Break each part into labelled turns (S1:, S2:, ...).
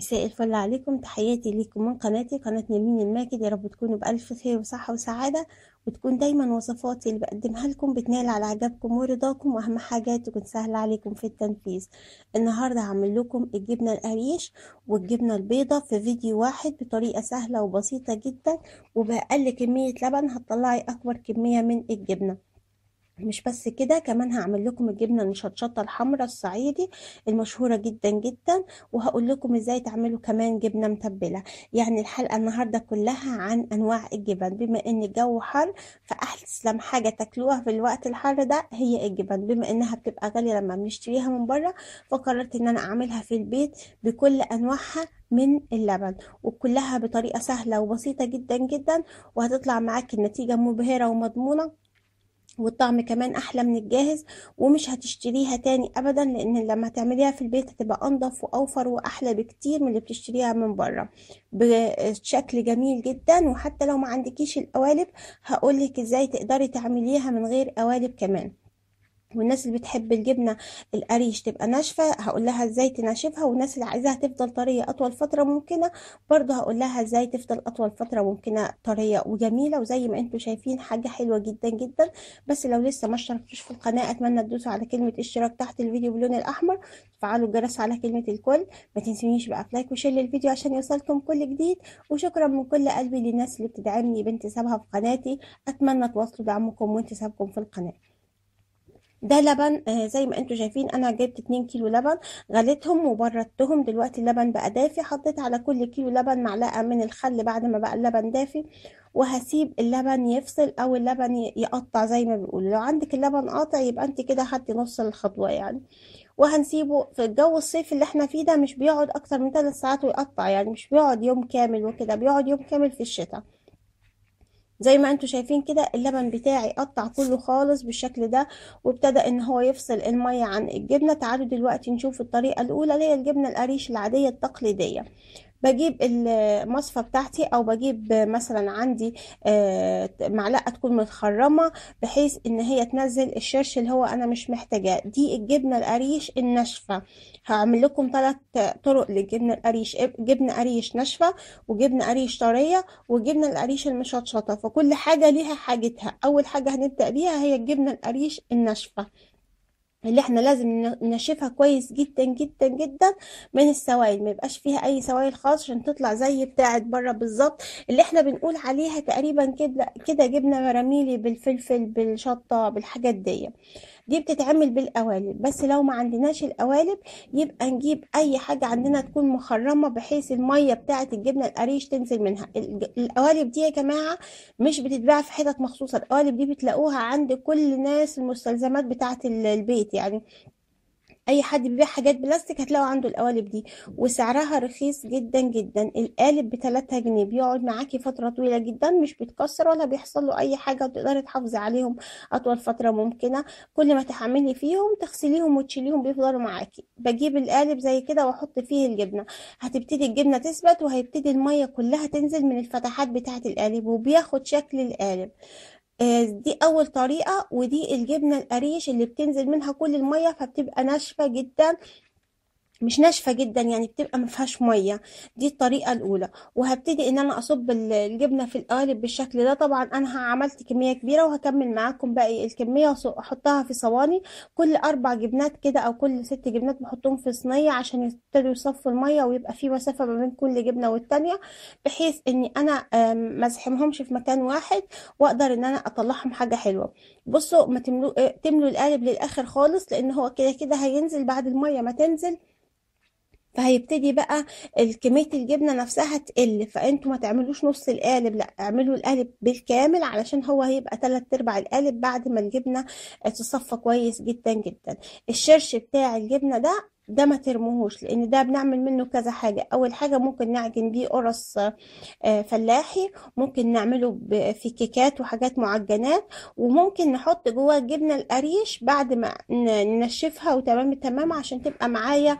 S1: مساء الفل عليكم تحياتي ليكم من قناتي قناة نمين الماكد يا رب تكونوا بألف خير وصحة وسعادة وتكون دايما وصفاتي اللي بقدمها لكم بتنال على عجبكم ورضاكم وأهم حاجة تكون سهلة عليكم في التنفيذ النهاردة هعمل لكم الجبنة القريش والجبنة البيضة في فيديو واحد بطريقة سهلة وبسيطة جدا وبأقل كمية لبن هتطلعي أكبر كمية من الجبنة مش بس كده كمان هعمل لكم الجبنه المشطشطه الحمراء الصعيدي المشهوره جدا جدا وهقول لكم ازاي تعملوا كمان جبنه متبله يعني الحلقه النهارده كلها عن انواع الجبن بما ان الجو حر فاحسن حاجه تاكلوها في الوقت الحر ده هي الجبن بما انها بتبقى غاليه لما بنشتريها من بره فقررت ان انا اعملها في البيت بكل انواعها من اللبن وكلها بطريقه سهله وبسيطه جدا جدا وهتطلع معاك النتيجه مبهره ومضمونه والطعم كمان احلى من الجاهز ومش هتشتريها تاني ابدا لان لما تعمليها في البيت هتبقى انضف واوفر واحلى بكتير من اللي بتشتريها من بره بشكل جميل جدا وحتى لو ما عندكيش القوالب هقولك ازاي تقدري تعمليها من غير قوالب كمان والناس اللي بتحب الجبنة القريش تبقى ناشفة هقول لها ازاي تناشفها والناس اللي عايزاها تفضل طرية أطول فترة ممكنة برضه هقول لها ازاي تفضل أطول فترة ممكنة طرية وجميلة وزي ما انتم شايفين حاجة حلوة جدا جدا بس لو لسه ما اشتركتوش في القناة أتمنى تدوسوا على كلمة اشتراك تحت الفيديو باللون الأحمر تفعلوا الجرس على كلمة الكل ما تنسونيش بقى في لايك وشير للفيديو عشان يوصلكم كل جديد وشكرا من كل قلبي للناس اللي بتدعمني بانتسابها في قناتي أتمنى تواصلوا دعمكم وانتسابكم في القناة ده لبن آه، زي ما انتم شايفين انا جبت 2 كيلو لبن غليتهم وبردتهم دلوقتي اللبن بقى دافي حطيت على كل كيلو لبن معلقه من الخل بعد ما بقى اللبن دافي وهسيب اللبن يفصل او اللبن يقطع زي ما بيقولوا لو عندك اللبن قاطع يبقى انت كده خدتي نص الخطوه يعني وهنسيبه في الجو الصيف اللي احنا فيه ده مش بيقعد اكتر من 3 ساعات ويقطع يعني مش بيقعد يوم كامل وكده بيقعد يوم كامل في الشتاء زي ما انتوا شايفين كده اللبن بتاعي قطع كله خالص بالشكل ده وابتدى ان هو يفصل المية عن الجبنة تعالوا دلوقتي نشوف الطريقة الاولى اللي هي الجبنة القريش العادية التقليدية بجيب المصفة بتاعتي او بجيب مثلا عندي آه، معلقة تكون متخرمة بحيث ان هي تنزل الشرش اللي هو انا مش محتاجاه دي الجبنة القريش الناشفة هعمل لكم ثلاث طرق للجبنة القريش جبنة قريش ناشفة وجبنة قريش طرية وجبنة القريش المشطشطة فكل حاجة ليها حاجتها اول حاجة هنبدأ بيها هي الجبنة القريش الناشفة اللي احنا لازم ننشفها كويس جدا جدا جدا من السوائل ما يبقاش فيها اي سوائل خالص عشان تطلع زي بتاعه بره بالظبط اللي احنا بنقول عليها تقريبا كده كده جبنه مراميلي بالفلفل بالشطه بالحاجات دي دي بتتعمل بالقوالب بس لو ما عندناش القوالب يبقى نجيب اي حاجه عندنا تكون مخرمه بحيث الميه بتاعه الجبنه القريش تنزل منها القوالب دي يا جماعه مش بتتباع في حتت مخصوصه القوالب دي بتلاقوها عند كل الناس المستلزمات بتاعه البيت البيت يعني اي حد بيبيع حاجات بلاستيك هتلاقوا عنده القوالب دي وسعرها رخيص جدا جدا القالب ب 3 جنيه بيقعد معاكي فتره طويله جدا مش بيتكسر ولا بيحصل له اي حاجه وتقدري تحافظي عليهم اطول فتره ممكنه كل ما تحملي فيهم تغسليهم وتشيليهم بيفضلوا معاكي بجيب القالب زي كده واحط فيه الجبنه هتبتدي الجبنه تثبت وهيبتدي الميه كلها تنزل من الفتحات بتاعه القالب وبياخد شكل القالب آه، دي اول طريقه ودي الجبنه القريش اللي بتنزل منها كل الميه فبتبقى ناشفه جدا مش ناشفة جدا يعني بتبقى ما فيهاش مية دي الطريقة الأولى وهبتدي إن أنا أصب الجبنة في القالب بالشكل ده طبعا أنا عملت كمية كبيرة وهكمل معاكم باقي الكمية أحطها في صواني كل أربع جبنات كده أو كل ست جبنات بحطهم في صينية عشان يبتدوا يصفوا المية ويبقى في مسافة ما بين كل جبنة والتانية بحيث إن أنا مزحمهمش في مكان واحد وأقدر إن أنا أطلعهم حاجة حلوة بصوا ما تملوا آه، تملوا القالب للآخر خالص لأن هو كده كده هينزل بعد المية ما تنزل فهيبتدي بقى كميه الجبنه نفسها تقل فانتوا ما تعملوش نص القالب لا اعملوا القالب بالكامل علشان هو هيبقى تلات ارباع القالب بعد ما الجبنه تصفى كويس جدا جدا الشرش بتاع الجبنه ده ده ما ترموهوش لان ده بنعمل منه كذا حاجه اول حاجه ممكن نعجن بيه قرص آه، فلاحي ممكن نعمله في كيكات وحاجات معجنات وممكن نحط جواه الجبنه القريش بعد ما ننشفها وتمام التمام عشان تبقى معايا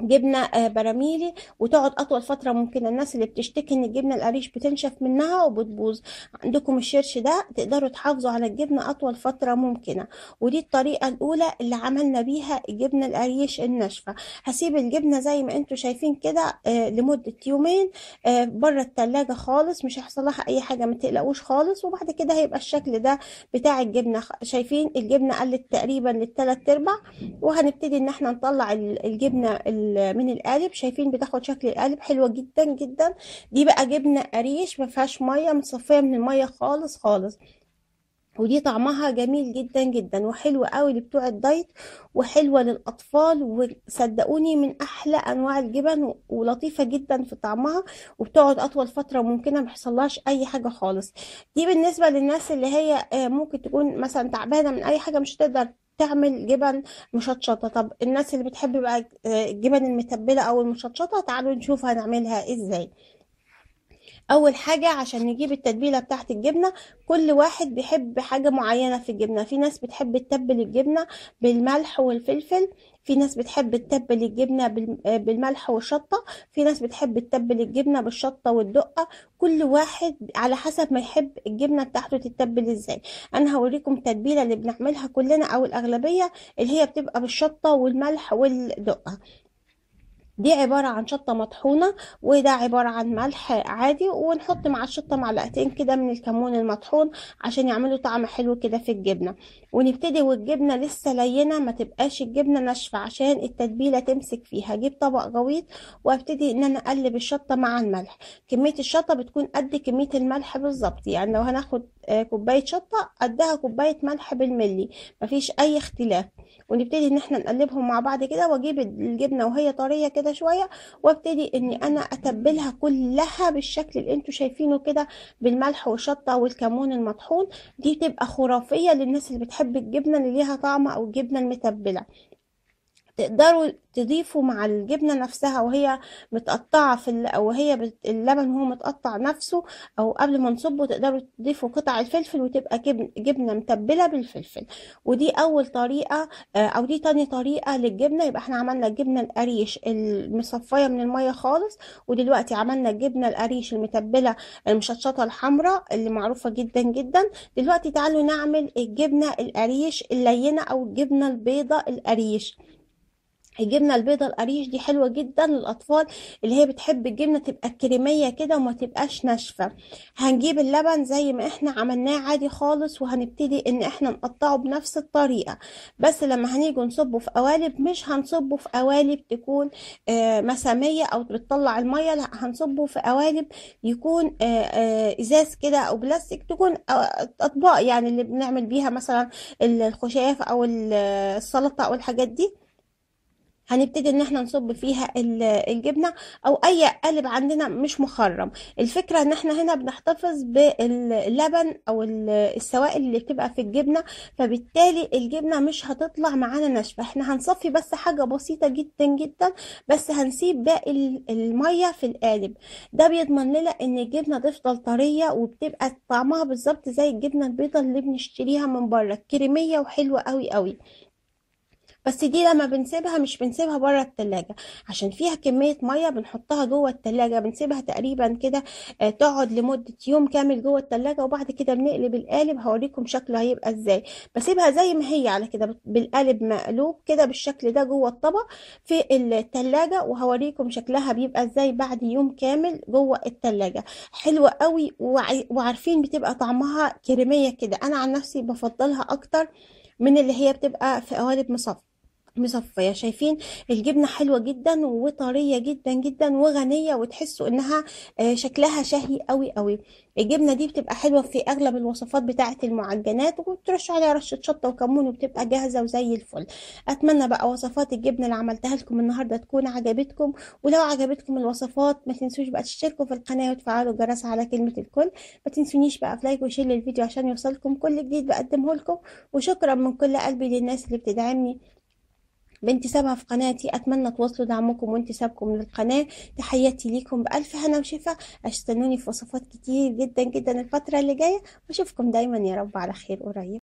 S1: جبنه آه، براميلي وتقعد اطول فتره ممكنه الناس اللي بتشتكي ان الجبنه القريش بتنشف منها وبتبوظ عندكم الشرش ده تقدروا تحافظوا على الجبنه اطول فتره ممكنه ودي الطريقه الاولى اللي عملنا بيها الجبنه القريش الناشفه هسيب الجبنه زي ما انتم شايفين كده آه، لمده يومين آه، بره التلاجة خالص مش هيحصل لها اي حاجه ما تقلقوش خالص وبعد كده هيبقى الشكل ده بتاع الجبنه شايفين الجبنه قلت تقريبا للثلاث ارباع وهنبتدي ان احنا نطلع الجبنه من القالب شايفين بتاخد شكل القالب حلوه جدا جدا دي بقى جبنه قريش ما فيهاش ميه متصفيه من الميه خالص خالص ودي طعمها جميل جدا جدا وحلوة قوي لبتوع الدايت وحلوة للأطفال وصدقوني من أحلى أنواع الجبن ولطيفة جدا في طعمها وبتقعد أطول فترة ممكنة محصلهاش أي حاجة خالص دي بالنسبة للناس اللي هي آه، ممكن تكون مثلا تعبانة من أي حاجة مش تقدر تعمل جبن مشطشطة طب الناس اللي بتحب بقى آه، الجبن المتبلة أو المشطشطة تعالوا نشوف هنعملها إزاي اول حاجه عشان نجيب التتبيله بتاعه الجبنه كل واحد بيحب حاجه معينه في الجبنه في ناس بتحب تتبل الجبنه بالملح والفلفل في ناس بتحب تتبل الجبنه آه، بالملح والشطه في ناس بتحب تتبل الجبنه بالشطه والدقه كل واحد على حسب ما يحب الجبنه بتاعته تتبل ازاي انا هوريكم التتبيله اللي بنعملها كلنا او الاغلبيه اللي هي بتبقى بالشطه والملح والدقه دي عبارة عن شطة مطحونة وده عبارة عن ملح عادي ونحط مع الشطة معلقتين كده من الكمون المطحون عشان يعملوا طعم حلو كده في الجبنة ونبتدي والجبنة لسه لينة ما تبقاش الجبنة ناشفة عشان التتبيلة تمسك فيها هجيب طبق غويط وابتدي ان انا اقلب الشطة مع الملح كمية الشطة بتكون قد كمية الملح بالظبط يعني لو هناخد آه، كوباية شطة قدها كوباية ملح بالملي مفيش اي اختلاف ونبتدي ان احنا نقلبهم مع بعض كده واجيب الجبنه وهي طريه كده شويه وابتدي اني انا اتبلها كلها بالشكل اللي انتوا شايفينه كده بالملح والشطه والكمون المطحون دي بتبقى خرافيه للناس اللي بتحب الجبنه اللي ليها طعم او الجبنه المتبله تقدروا تضيفوا مع الجبنة نفسها وهي متقطعة في أو هي بت... اللبن هو متقطع نفسه أو قبل ما نصبه تقدروا تضيفوا قطع الفلفل وتبقى جبن... جبنة متبلة بالفلفل ودي أول طريقة آه، أو دي تاني طريقة للجبنة يبقى احنا عملنا الجبنة القريش المصفية من المية خالص ودلوقتي عملنا الجبنة القريش المتبلة المشطشطة الحمراء اللي معروفة جدا جدا دلوقتي تعالوا نعمل الجبنة القريش اللينة أو الجبنة البيضة القريش الجبنه البيضه القريش دي حلوه جدا للاطفال اللي هي بتحب الجبنه تبقى كريميه كده وما تبقاش ناشفه هنجيب اللبن زي ما احنا عملناه عادي خالص وهنبتدي ان احنا نقطعه بنفس الطريقه بس لما هنيجي نصبه في قوالب مش هنصبه في قوالب تكون آه، مساميه او بتطلع الميه لا هنصبه في قوالب يكون آه، آه، ازاز كده او بلاستيك تكون اطباق يعني اللي بنعمل بيها مثلا الخشاف او السلطه او الحاجات دي هنبتدي ان احنا نصب فيها الجبنه او اي قالب عندنا مش مخرم الفكره ان احنا هنا بنحتفظ باللبن او السوائل اللي بتبقى في الجبنه فبالتالي الجبنه مش هتطلع معانا ناشفه احنا هنصفي بس حاجه بسيطه جدا جدا بس هنسيب باقي الميه في القالب ده بيضمن لنا ان الجبنه تفضل طريه وبتبقى طعمها بالظبط زي الجبنه البيضه اللي بنشتريها من بره كريميه وحلوه قوي قوي بس دي لما بنسيبها مش بنسيبها بره التلاجة عشان فيها كمية مية بنحطها جوه التلاجة بنسيبها تقريبا كده آه، تقعد لمدة يوم كامل جوه التلاجة وبعد كده بنقلب القالب هوريكم شكله هيبقى ازاي بسيبها زي ما هي على كده بالقالب مقلوب كده بالشكل ده جوه الطبق في التلاجة وهوريكم شكلها بيبقى ازاي بعد يوم كامل جوه التلاجة حلوة قوي وعارفين بتبقى طعمها كريمية كده انا عن نفسي بفضلها اكتر من اللي هي بتبقى في قوالب مصفى مصفية شايفين الجبنة حلوة جدا وطرية جدا جدا وغنية وتحسوا انها آه، شكلها شهي قوي قوي الجبنة دي بتبقى حلوة في اغلب الوصفات بتاعة المعجنات وترش عليها رشة شطة وكمون وبتبقى جاهزة وزي الفل اتمنى بقى وصفات الجبنة اللي عملتها لكم النهاردة تكون عجبتكم ولو عجبتكم الوصفات ما تنسوش بقى تشتركوا في القناة وتفعلوا الجرس على كلمة الكل ما تنسونيش بقى في لايك وشير للفيديو عشان يوصلكم كل جديد بقدمه لكم وشكرا من كل قلبي للناس اللي بتدعمني بانتسابها في قناتي أتمنى توصلوا دعمكم وانتسابكم للقناة تحياتي ليكم بألف هنا وشفا استنوني في وصفات كتير جدا جدا الفترة اللي جاية وأشوفكم دايما يا رب على خير قريب